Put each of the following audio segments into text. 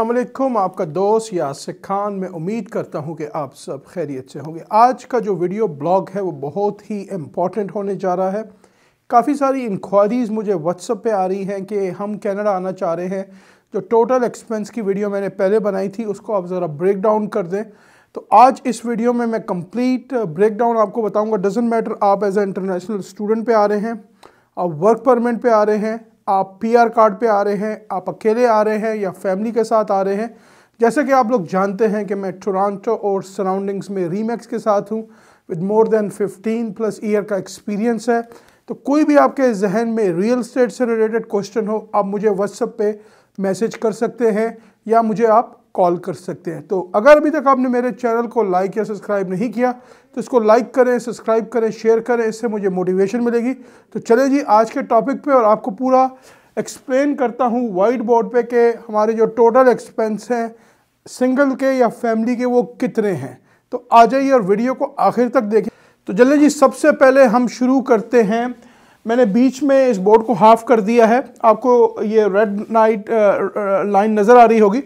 अलकुम आपका दोस्त यासिर खान मैं उम्मीद करता हूं कि आप सब खैरियत से होंगे आज का जो वीडियो ब्लॉग है वो बहुत ही इम्पॉर्टेंट होने जा रहा है काफ़ी सारी इंक्वायरीज़ मुझे व्हाट्सअप पे आ रही हैं कि हम कनाडा आना चाह रहे हैं जो टोटल एक्सपेंस की वीडियो मैंने पहले बनाई थी उसको आप ज़रा ब्रेक डाउन कर दें तो आज इस वीडियो में मैं कम्प्लीट ब्रेक डाउन आपको बताऊँगा डजेंट मैटर आप एज ए इंटरनेशनल स्टूडेंट पर आ रहे हैं आप वर्क परमिट पर आ रहे हैं आप पीआर कार्ड पे आ रहे हैं आप अकेले आ रहे हैं या फैमिली के साथ आ रहे हैं जैसे कि आप लोग जानते हैं कि मैं टोरंटो और सराउंडिंग्स में रीमैक्स के साथ हूँ with more than 15 plus year का एक्सपीरियंस है तो कोई भी आपके जहन में रियल स्टेट से रिलेटेड क्वेश्चन हो आप मुझे व्हाट्सअप पे मैसेज कर सकते हैं या मुझे आप कॉल कर सकते हैं तो अगर अभी तक आपने मेरे चैनल को लाइक या सब्सक्राइब नहीं किया तो इसको लाइक करें सब्सक्राइब करें शेयर करें इससे मुझे मोटिवेशन मिलेगी तो चले जी आज के टॉपिक पे और आपको पूरा एक्सप्लेन करता हूँ वाइट बोर्ड पे कि हमारे जो टोटल एक्सपेंस हैं सिंगल के या फैमिली के वो कितने हैं तो आ जाइए और वीडियो को आखिर तक देखें तो चले जी सबसे पहले हम शुरू करते हैं मैंने बीच में इस बोर्ड को हाफ कर दिया है आपको ये रेड नाइट लाइन नज़र आ रही होगी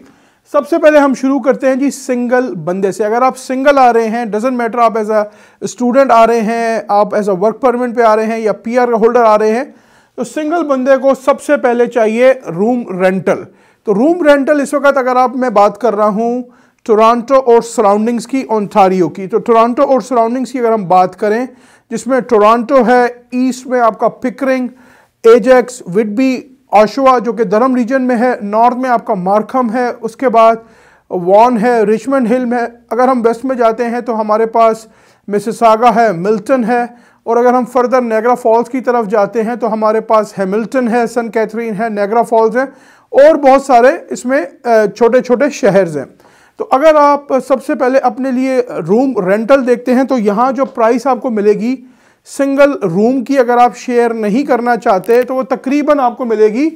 सबसे पहले हम शुरू करते हैं जी सिंगल बंदे से अगर आप सिंगल आ रहे हैं डजेंट मैटर आप एज अ स्टूडेंट आ रहे हैं आप एज अ वर्क परमिट पे आ रहे हैं या पी आर होल्डर आ रहे हैं तो सिंगल बंदे को सबसे पहले चाहिए रूम रेंटल तो रूम रेंटल इस वक्त अगर आप मैं बात कर रहा हूँ टोरंटो और सराउंडिंग्स की ओंटारियो की तो टोरंटो और सराउंडिंग्स की अगर हम बात करें जिसमें टोरंटो है ईस्ट में आपका पिकरिंग एजेक्स विडबी आशुआ जो कि धर्म रीजन में है नॉर्थ में आपका मार्कम है उसके बाद वॉन है रिचमंड हिल में अगर हम वेस्ट में जाते हैं तो हमारे पास मिसिसागा है मिल्टन है और अगर हम फर्दर नेगरा फॉल्स की तरफ जाते हैं तो हमारे पास हैमिल्टन है सन कैथरीन है नेगरा फॉल्स है और बहुत सारे इसमें छोटे छोटे शहर्स हैं तो अगर आप सबसे पहले अपने लिए रूम रेंटल देखते हैं तो यहाँ जो प्राइस आपको मिलेगी सिंगल रूम की अगर आप शेयर नहीं करना चाहते तो वो तकरीबन आपको मिलेगी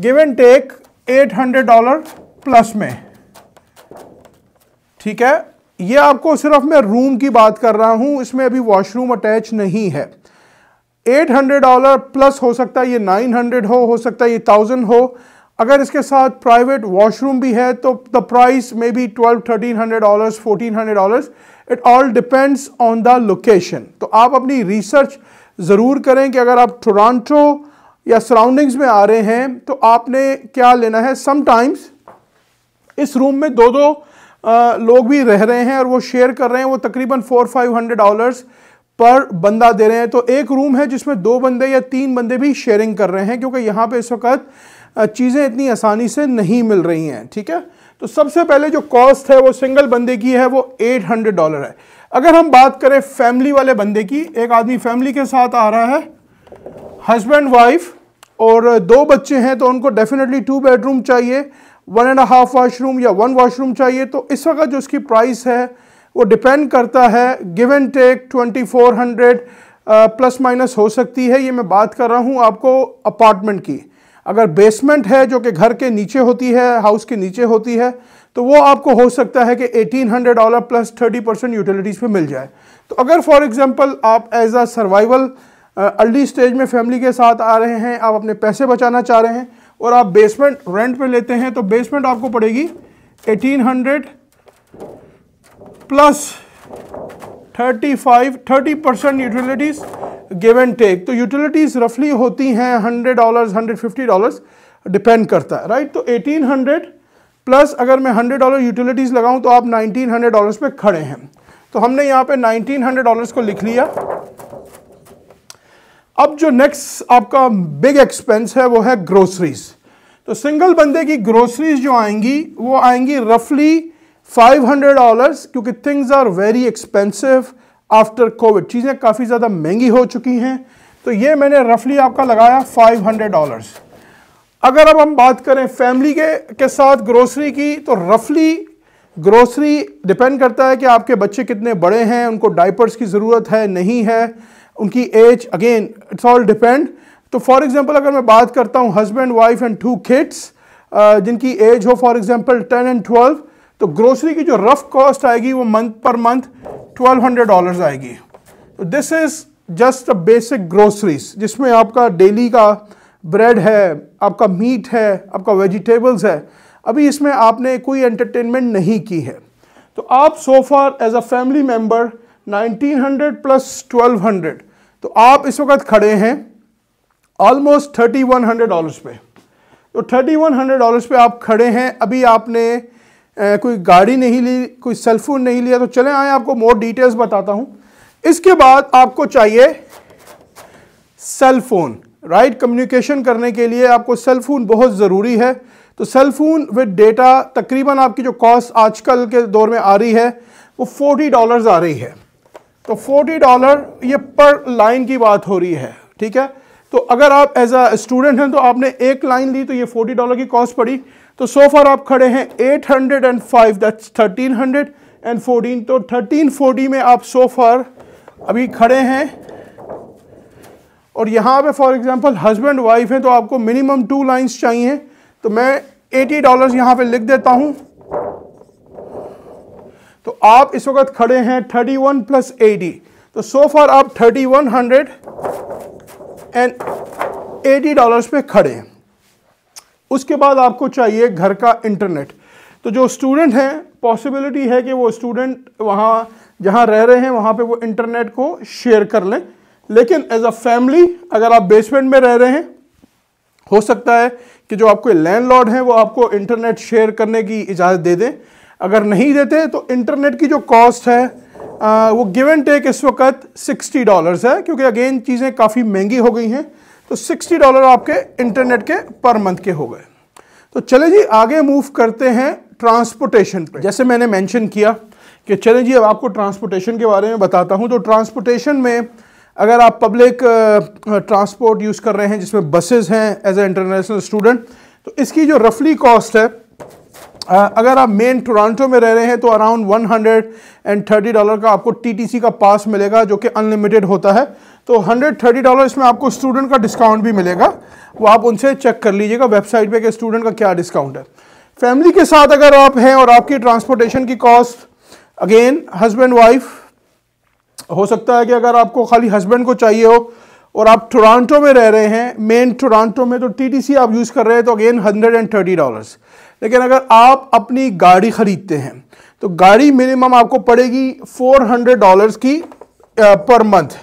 give and take 800 dollar plus में ठीक है ये आपको सिर्फ मैं रूम की बात कर रहा हूं इसमें अभी वॉशरूम अटैच नहीं है 800 डॉलर प्लस हो सकता है ये 900 हो हो सकता है ये थाउजेंड हो अगर इसके साथ प्राइवेट वॉशरूम भी है तो the price may be twelve thirteen hundred dollars hundred dollars it all depends on the location तो आप अपनी रिसर्च ज़रूर करें कि अगर आप टोरंटो या सराउंडिंग्स में आ रहे हैं तो आपने क्या लेना है समटाइम्स इस रूम में दो दो आ, लोग भी रह रहे हैं और वो शेयर कर रहे हैं वो तकरीबन फोर फाइव हंड्रेड डॉलर्स पर बंदा दे रहे हैं तो एक रूम है जिसमें दो बंदे या तीन बंदे भी शेयरिंग कर रहे हैं क्योंकि यहाँ पे इस वक्त चीज़ें इतनी आसानी से नहीं मिल रही हैं ठीक है तो सबसे पहले जो कॉस्ट है वो सिंगल बंदे की है वो एट हंड्रेड डॉलर है अगर हम बात करें फैमिली वाले बंदे की एक आदमी फैमिली के साथ आ रहा है हस्बैंड वाइफ और दो बच्चे हैं तो उनको डेफिनेटली टू बेडरूम चाहिए वन एंड हाफ वाशरूम या वन वाशरूम चाहिए तो इस वक्त जो उसकी प्राइस है वो डिपेंड करता है give and take twenty four hundred plus minus हो सकती है ये मैं बात कर रहा हूँ आपको अपार्टमेंट की अगर बेसमेंट है जो कि घर के नीचे होती है हाउस के नीचे होती है तो वो आपको हो सकता है कि 1800 डॉलर प्लस 30 परसेंट यूटिलिटीज़ पे मिल जाए तो अगर फॉर एग्जांपल आप as a survival early stage में फैमिली के साथ आ रहे हैं आप अपने पैसे बचाना चाह रहे हैं और आप बेसमेंट रेंट पर लेते हैं तो बेसमेंट आपको पड़ेगी eighteen plus 35 30 percent utilities give and take तो यूटिलिटीज़ रफली होती हैं hundred dollars hundred fifty dollars depend करता है राइट तो एटीन हंड्रेड प्लस अगर मैं हंड्रेड डॉलर यूटिलिटीज़ लगाऊं तो आप नाइनटीन हंड्रेड डॉलर्स पे खड़े हैं तो हमने यहाँ पे नाइनटीन हंड्रेड डॉलर्स को लिख लिया अब जो नेक्स्ट आपका बिग एक्सपेंस है वो है ग्रोसरीज तो सिंगल बंदे की ग्रोसरीज जो आएंगी वो आएंगी रफली फाइव हंड्रेड डॉलर्स क्योंकि things are very expensive after COVID चीज़ें काफ़ी ज़्यादा महंगी हो चुकी हैं तो ये मैंने रफली आपका लगाया फाइव हंड्रेड डॉलर्स अगर अब हम बात करें फैमिली के के साथ ग्रोसरी की तो रफली ग्रोसरी डिपेंड करता है कि आपके बच्चे कितने बड़े हैं उनको डाइपर्स की ज़रूरत है नहीं है उनकी age again it's all depend तो फॉर एग्जांपल अगर मैं बात करता हूँ husband wife and two kids जिनकी एज हो for example ten and twelve तो ग्रोसरी की जो रफ कॉस्ट आएगी वो month per month twelve hundred dollars आएगी तो this is just a basic groceries जिसमें आपका डेली का ब्रेड है आपका मीट है आपका वेजिटेबल्स है अभी इसमें आपने कोई एंटरटेनमेंट नहीं की है तो आप so far as a family member 1900 plus 1200 तो आप इस वक्त खड़े हैं ऑलमोस्ट 3100 डॉलर्स पे तो 3100 डॉलर्स पे आप खड़े हैं अभी आपने कोई गाड़ी नहीं ली कोई सेलफोन नहीं लिया तो चले आए आपको मोर डिटेल्स बताता हूँ इसके बाद आपको चाहिए सेलफोन राइट कम्युनिकेशन करने के लिए आपको सेलफोन बहुत ज़रूरी है तो सेलफोन विद डेटा तकरीबन आपकी जो कॉस्ट आजकल के दौर में आ रही है वो फोर्टी डॉलर्स आ रही है तो फोर्टी डॉलर ये पर लाइन की बात हो रही है ठीक है तो अगर आप एज अ स्टूडेंट हैं तो आपने एक लाइन ली तो ये फोर्टी डॉलर की कॉस्ट पड़ी तो सो फार आप खड़े हैं 805 दैट्स हंड्रेड एंड फोर्टीन तो थर्टीन फोर्टी में आप सो फार अभी खड़े हैं और यहाँ पे फॉर एग्जांपल हस्बैंड वाइफ है तो आपको मिनिमम टू लाइंस चाहिए तो मैं 80 डॉलर्स यहाँ पे लिख देता हूँ तो आप इस वक्त खड़े हैं 31 वन प्लस एटी तो सो फार आप हंड्रेड एंड एटी डॉलर्स पे खड़े हैं उसके बाद आपको चाहिए घर का इंटरनेट तो जो स्टूडेंट हैं पॉसिबिलिटी है कि वो स्टूडेंट वहाँ जहाँ रह रहे हैं वहाँ पे वो इंटरनेट को शेयर कर लें लेकिन एज अ फैमिली अगर आप बेसमेंट में रह रहे हैं हो सकता है कि जो आपके लैंडलॉर्ड हैं वो आपको इंटरनेट शेयर करने की इजाज़त दे दें अगर नहीं देते तो इंटरनेट की जो कॉस्ट है आ, वो गिव एंड टेक इस वक्त सिक्सटी डॉलर्स है क्योंकि अगेन चीज़ें काफ़ी महंगी हो गई हैं तो सिक्सटी डॉलर आपके इंटरनेट के पर मंथ के हो गए तो चले जी आगे मूव करते हैं ट्रांसपोर्टेशन पे जैसे मैंने मेंशन किया कि चले जी अब आपको ट्रांसपोर्टेशन के बारे में बताता हूँ तो ट्रांसपोर्टेशन में अगर आप पब्लिक ट्रांसपोर्ट यूज़ कर रहे हैं जिसमें बसेस हैं एज ए इंटरनेशनल स्टूडेंट तो इसकी जो रफली कॉस्ट है अगर आप मेन टोरंटो में रह रहे हैं तो अराउंड 130 डॉलर का आपको टीटीसी का पास मिलेगा जो कि अनलिमिटेड होता है तो हंड्रेड थर्टी डॉलर इसमें आपको स्टूडेंट का डिस्काउंट भी मिलेगा वो आप उनसे चेक कर लीजिएगा वेबसाइट पे कि स्टूडेंट का क्या डिस्काउंट है फैमिली के साथ अगर आप हैं और आपकी ट्रांसपोर्टेशन की कॉस्ट अगेन हस्बैंड वाइफ हो सकता है कि अगर आपको खाली हस्बैंड को चाहिए हो और आप टोरंटो में रह रहे हैं मेन टोरंटो में तो टीटीसी आप यूज़ कर रहे हैं तो again hundred and thirty dollars लेकिन अगर आप अपनी गाड़ी ख़रीदते हैं तो गाड़ी मिनिमम आपको पड़ेगी फोर हंड्रेड डॉलर्स की पर मंथ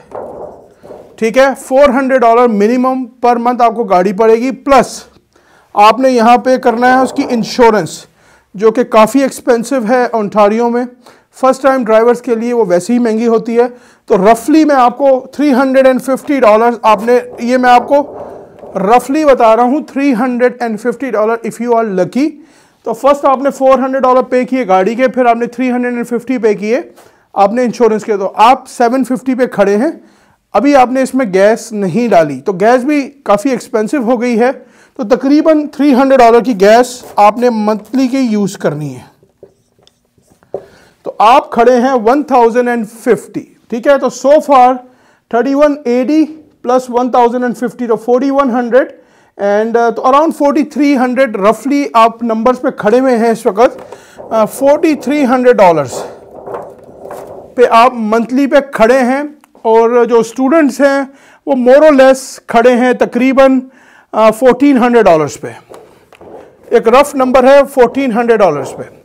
ठीक है 400 डॉलर मिनिमम पर मंथ आपको गाड़ी पड़ेगी प्लस आपने यहाँ पे करना है उसकी इंश्योरेंस जो कि काफ़ी एक्सपेंसिव है ओंटारियो में फर्स्ट टाइम ड्राइवर्स के लिए वो वैसे ही महंगी होती है तो रफली मैं आपको 350 डॉलर्स आपने ये मैं आपको रफली बता रहा हूँ 350 dollar if you are lucky तो फर्स्ट आपने 400 डॉलर पे किए गाड़ी के फिर आपने 350 पे किए आपने इंश्योरेंस के तो आप 750 पे खड़े हैं अभी आपने इसमें गैस नहीं डाली तो गैस भी काफ़ी एक्सपेंसिव हो गई है तो तकरीबन 300 डॉलर की गैस आपने मंथली की यूज़ करनी है तो आप खड़े हैं 1050 ठीक है तो सो फार 3180 प्लस फिफ्टी तो 4100 एंड uh, तो अराउंड 4300 रफली आप नंबर्स पे खड़े हुए हैं इस वक्त फोर्टी थ्री हंड्रेड डॉलर्स पे आप मंथली पे खड़े हैं और जो स्टूडेंट्स हैं वो मोरो लेस खड़े हैं तकरीबन फोर्टीन हंड्रेड डॉलर्स पे एक रफ नंबर है फोर्टीन हंड्रेड डॉलर्स पे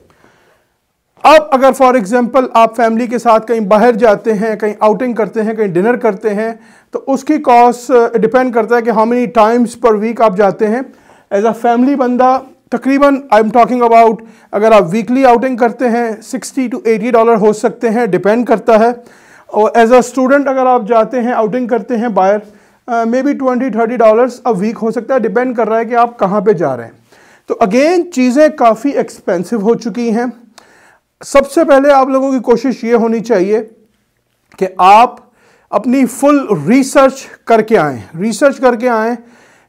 अब अगर फॉर एग्ज़ाम्पल आप फैमिली के साथ कहीं बाहर जाते हैं कहीं आउटिंग करते हैं कहीं डिनर करते हैं तो उसकी कॉस्ट डिपेंड करता है कि how many times per week आप जाते हैं एज अ फैमिली बंदा तकरीबन आई एम टॉकिंग अबाउट अगर आप वीकली आउटिंग करते हैं सिक्सटी टू एटी डॉलर हो सकते हैं डिपेंड करता है और एज अ स्टूडेंट अगर आप जाते हैं आउटिंग करते हैं बाहर maybe twenty thirty dollars a week हो सकता है डिपेंड कर रहा है कि आप कहाँ पे जा रहे हैं तो अगेन चीज़ें काफ़ी एक्सपेंसिव हो चुकी हैं सबसे पहले आप लोगों की कोशिश ये होनी चाहिए कि आप अपनी फुल रिसर्च करके आएँ रिसर्च करके आएँ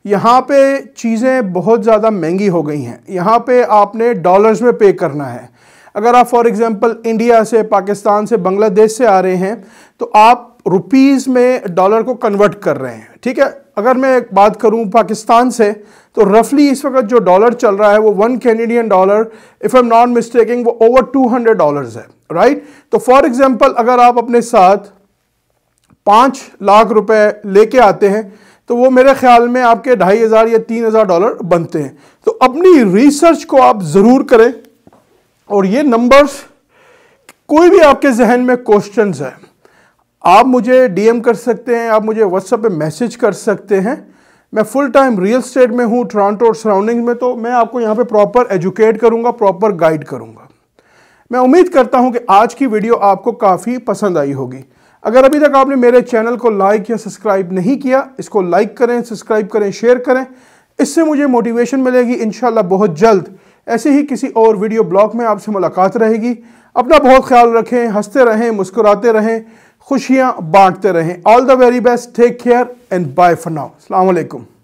यहाँ पे चीज़ें बहुत ज़्यादा महंगी हो गई हैं यहाँ पे आपने डॉलर्स में पे करना है अगर आप फॉर एग्जांपल इंडिया से पाकिस्तान से बांग्लादेश से आ रहे हैं तो आप रुपीज़ में डॉलर को कन्वर्ट कर रहे हैं ठीक है अगर मैं एक बात करूं पाकिस्तान से तो रफली इस वक्त जो डॉलर चल रहा है वो one Canadian dollar if am not mistaking वो ओवर टू हंड्रेड डॉलर है राइट तो फॉर एग्ज़ाम्पल अगर आप अपने साथ पाँच लाख रुपए लेके आते हैं तो वो मेरे ख्याल में आपके ढाई हज़ार या तीन हज़ार डॉलर बनते हैं तो अपनी रिसर्च को आप ज़रूर करें और ये नंबर्स कोई भी आपके जहन में क्वेश्चन है आप मुझे डीएम कर सकते हैं आप मुझे व्हाट्सएप पे मैसेज कर सकते हैं मैं फुल टाइम रियल स्टेट में हूँ टोरंटो और सराउंडिंग में तो मैं आपको यहाँ पे प्रॉपर एजुकेट करूँगा प्रॉपर गाइड करूँगा मैं उम्मीद करता हूँ कि आज की वीडियो आपको काफ़ी पसंद आई होगी अगर अभी तक आपने मेरे चैनल को लाइक या सब्सक्राइब नहीं किया इसको लाइक करें सब्सक्राइब करें शेयर करें इससे मुझे मोटिवेशन मिलेगी इन बहुत जल्द ऐसे ही किसी और वीडियो ब्लॉग में आपसे मुलाकात रहेगी अपना बहुत ख्याल रखें हंसते रहें मुस्कुराते रहें खुशियाँ बांटते रहें all the very best take care and bye for now अलैक्म